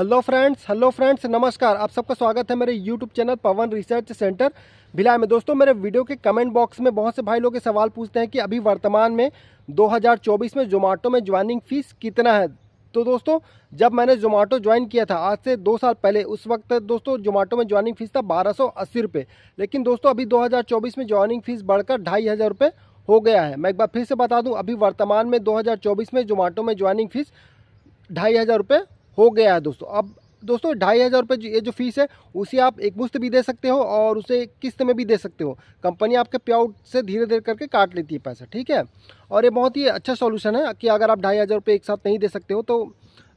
hello friends hello friends नमस्कार आप सबका स्वागत है मेरे YouTube channel Pawan research centre Bhilai में दोस्तों मेरे वीडियो के कमेंट बॉक्स में बहुत से भाई लोग सवाल पूछते हैं कि अभी वर्तमान में 2024 में जोमेटो में ज्वाइनिंग फीस कितना है तो दोस्तों जब मैंने जोमेटो ज्वाइन किया था आज से दो साल पहले उस वक्त दोस्तों जोमेटो में ज्वाइनिंग फीस था बारह सौ अस्सी रुपये लेकिन दोस्तों अभी दो में ज्वाइनिंग फीस बढ़कर ढाई हज़ार रुपये हो गया है मैं एक बार फिर से बता दूँ अभी वर्तमान में दो में जोमेटो में ज्वाइनिंग फीस ढाई हज़ार रुपये हो गया है दोस्तों अब दोस्तों ढाई हज़ार रुपये ये जो फीस है उसे आप एक मुश्त भी दे सकते हो और उसे किस्त में भी दे सकते हो कंपनी आपके पे आउट से धीरे धीरे करके काट लेती है पैसा ठीक है और ये बहुत ही अच्छा सॉल्यूशन है कि अगर आप ढाई हज़ार रुपये एक साथ नहीं दे सकते हो तो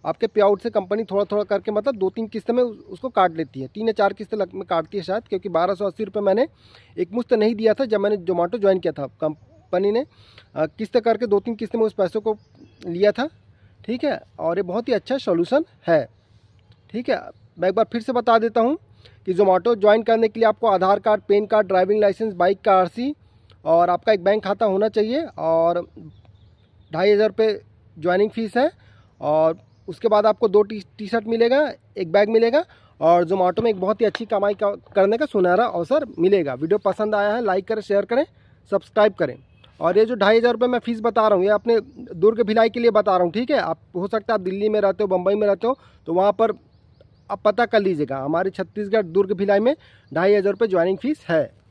आपके पे आउट से कंपनी थोड़ा थोड़ा करके मतलब दो तीन किस्त में उसको काट लेती है तीन या चार किस्त में काटती है शायद क्योंकि बारह सौ अस्सी रुपये मैंने एक मुश्त नहीं दिया था जब मैंने जोमेटो ज्वाइन किया था कंपनी ने किस्त करके दो तीन किस्त में उस पैसे को लिया था ठीक है और ये बहुत ही अच्छा सोल्यूशन है ठीक है मैं एक बार फिर से बता देता हूँ कि जोमेटो ज्वाइन करने के लिए आपको Aadhaar card PAN card driving licence bike का आर और आपका एक बैंक खाता होना चाहिए और ढाई हज़ार रुपये ज्वाइनिंग फ़ीस है और उसके बाद आपको दो टी टी शर्ट मिलेगा एक बैग मिलेगा और जोमेटो में एक बहुत ही अच्छी कमाई करने का सुनहरा अवसर मिलेगा वीडियो पसंद आया है लाइक करें शेयर करें सब्सक्राइब करें और ये जो ढाई हज़ार रुपये मैं फ़ीस बता रहा हूँ ये अपने दुर्ग भिलाई के लिए बता रहा हूँ ठीक है आप हो सकता है आप दिल्ली में रहते हो बम्बई में रहते हो तो वहाँ पर आप पता कर लीजिएगा हमारे छत्तीसगढ़ दुर्ग भिलाई में ढाई हज़ार रुपये ज्वाइनिंग फ़ीस है